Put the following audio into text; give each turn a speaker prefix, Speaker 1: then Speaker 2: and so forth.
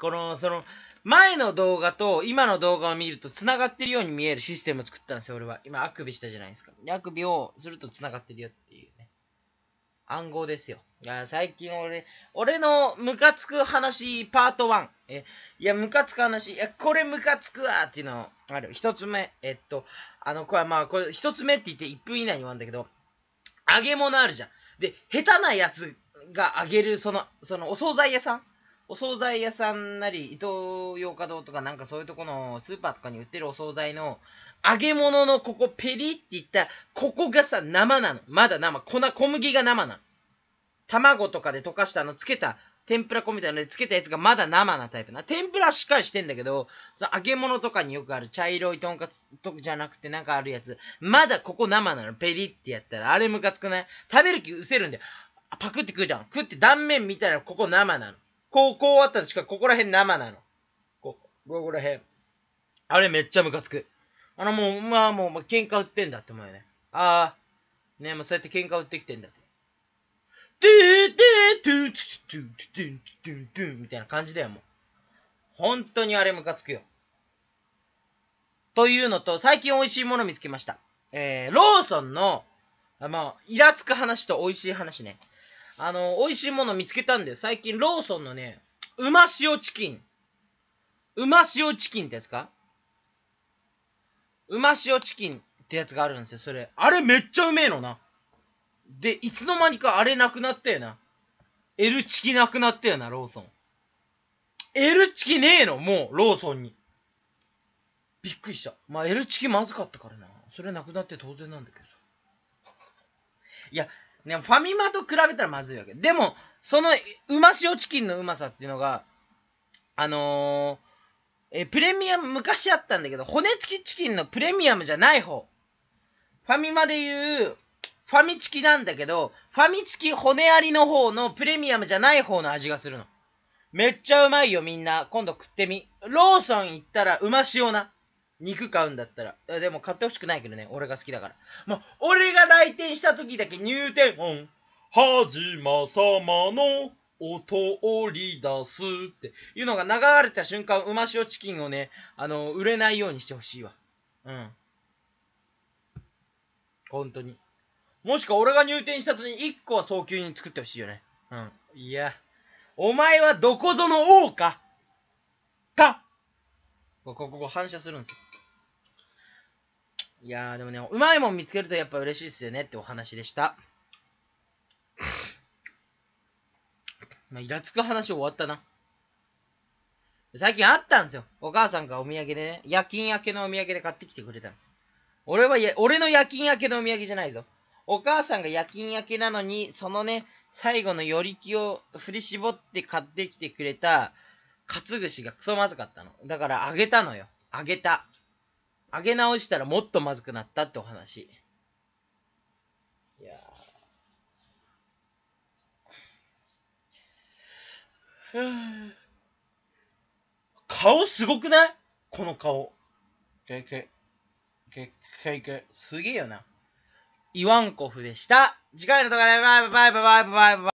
Speaker 1: この、その、前の動画と今の動画を見ると繋がってるように見えるシステムを作ったんですよ、俺は。今、あくびしたじゃないですか。あくびをすると繋がってるよっていうね。暗号ですよ。いや、最近俺、俺のムカつく話パート1。え、いや、ムカつく話、いや、これムカつくわっていうのある。一つ目、えっと、あの、これまあ、これ一つ目って言って1分以内に終わるんだけど、揚げ物あるじゃん。で、下手なやつが揚げる、その、その、お惣菜屋さんお惣菜屋さんなり、伊東洋華堂とかなんかそういうとこのスーパーとかに売ってるお惣菜の揚げ物のここペリっていった、ここがさ、生なの。まだ生。粉、小麦が生なの。卵とかで溶かしたの、つけた、天ぷら粉みたいなのでつけたやつがまだ生なタイプな。天ぷらはしっかりしてんだけど、さ揚げ物とかによくある茶色いとんかつとじゃなくてなんかあるやつ、まだここ生なの。ペリってやったら、あれムカつくない食べる気失せるんだよ。パクって食うじゃん。食って断面見たらここ生なの。こう、こうあったとしか、ここら辺生なの。ここ、ここら辺。あれめっちゃムカつく。あのもう、まあもう、喧嘩売ってんだって思うよね。ああ、ね、もうそうやって喧嘩売ってきてんだって。てゥートゥートゥートゥトゥトゥトゥみたいな感じだよ、もう。本当にあれムカつくよ。というのと、最近美味しいもの見つけました。えー、ローソンの、あまあ、イラつく話と美味しい話ね。あの、美味しいもの見つけたんで、最近ローソンのね、うま塩チキン。うま塩チキンってやつかうま塩チキンってやつがあるんですよ、それ。あれめっちゃうめえのな。で、いつの間にかあれなくなったよな。L チキなくなったよな、ローソン。L チキねえの、もう、ローソンに。びっくりした。まあ、L チキまずかったからな。それなくなって当然なんだけどさ。いや、ね、ファミマと比べたらまずいわけ。でも、その、うま塩チキンのうまさっていうのが、あのー、え、プレミアム、昔あったんだけど、骨付きチキンのプレミアムじゃない方。ファミマで言う、ファミチキなんだけど、ファミチキ骨ありの方のプレミアムじゃない方の味がするの。めっちゃうまいよみんな。今度食ってみ。ローソン行ったらうま塩な。肉買うんだったら。でも買ってほしくないけどね、俺が好きだから。もう、俺が来店した時だけ入店音。はじまさまのお通り出すっていうのが流れた瞬間、うま塩チキンをね、あの、売れないようにしてほしいわ。うん。本当に。もしくは俺が入店した時に1個は早急に作ってほしいよね。うん。いや、お前はどこぞの王かここ、ここ反射するんですよ。いやー、でもね、うまいもん見つけるとやっぱ嬉しいですよねってお話でした。まあ、イラつく話終わったな。最近あったんですよ。お母さんがお土産でね、夜勤明けのお土産で買ってきてくれたんですよ。俺はや、俺の夜勤明けのお土産じゃないぞ。お母さんが夜勤明けなのに、そのね、最後の寄り気を振り絞って買ってきてくれた、かつぐしがクソまずかったの。だからあげたのよ。あげた。あげ直したらもっとまずくなったってお話。いや顔すごくないこの顔。けけ、けけけ、すげえよな。イワンコフでした。次回の動画でバイバイバイバイバイバイバイ。